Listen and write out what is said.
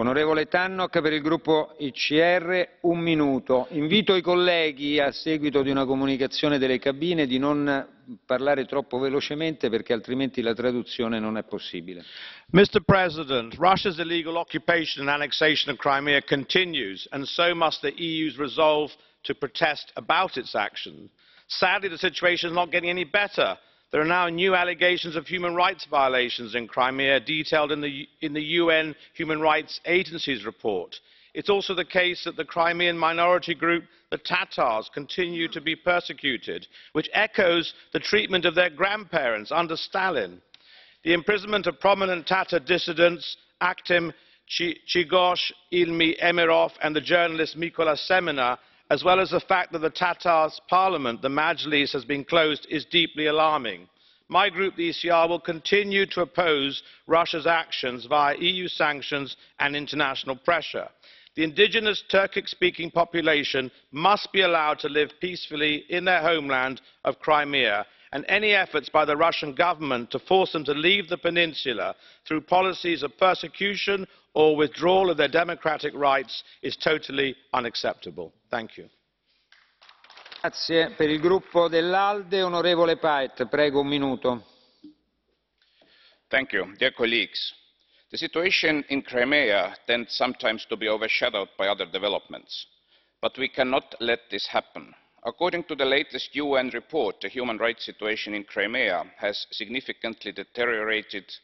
Onorevole Tannock per il gruppo ICR, un minuto. Invito i colleghi, a seguito di una comunicazione delle cabine, di non parlare troppo velocemente perché altrimenti la traduzione non è possibile. Mr. President, Russia's illegal occupation and annexation of Crimea continues and so must the EU's resolve to protest about its action. Sadly, the situation is not getting any better. There are now new allegations of human rights violations in Crimea detailed in the, in the UN Human Rights Agency's report. It's also the case that the Crimean minority group, the Tatars, continue to be persecuted, which echoes the treatment of their grandparents under Stalin. The imprisonment of prominent Tatar dissidents, Akhtem Chigosh, Ilmi Emirov, and the journalist Mykola Semina as well as the fact that the Tatars' parliament, the Majlis, has been closed is deeply alarming. My group, the ECR, will continue to oppose Russia's actions via EU sanctions and international pressure. The indigenous Turkic-speaking population must be allowed to live peacefully in their homeland of Crimea and any efforts by the Russian government to force them to leave the peninsula through policies of persecution or withdrawal of their democratic rights is totally unacceptable. Thank you. Grazie. Per il gruppo dell'Alde, onorevole Paet, prego un minuto. Thank you. Dear colleagues, the situation in Crimea tends sometimes to be overshadowed by other developments, but we cannot let this happen. According to the latest UN report, the human rights situation in Crimea has significantly deteriorated